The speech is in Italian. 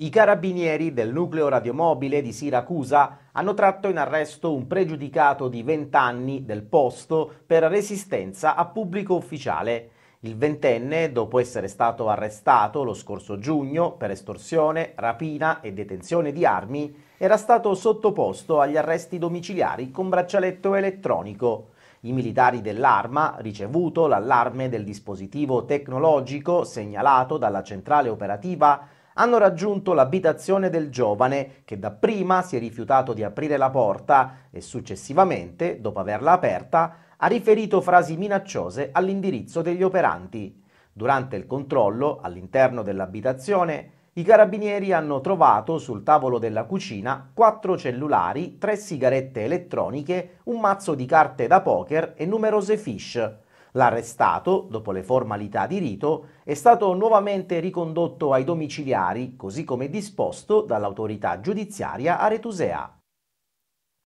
I carabinieri del nucleo radiomobile di Siracusa hanno tratto in arresto un pregiudicato di 20 anni del posto per resistenza a pubblico ufficiale. Il ventenne, dopo essere stato arrestato lo scorso giugno per estorsione, rapina e detenzione di armi, era stato sottoposto agli arresti domiciliari con braccialetto elettronico. I militari dell'arma, ricevuto l'allarme del dispositivo tecnologico segnalato dalla centrale operativa, hanno raggiunto l'abitazione del giovane che dapprima si è rifiutato di aprire la porta e successivamente, dopo averla aperta, ha riferito frasi minacciose all'indirizzo degli operanti. Durante il controllo, all'interno dell'abitazione, i carabinieri hanno trovato sul tavolo della cucina quattro cellulari, tre sigarette elettroniche, un mazzo di carte da poker e numerose fish. L'arrestato, dopo le formalità di rito, è stato nuovamente ricondotto ai domiciliari, così come disposto dall'autorità giudiziaria aretusea.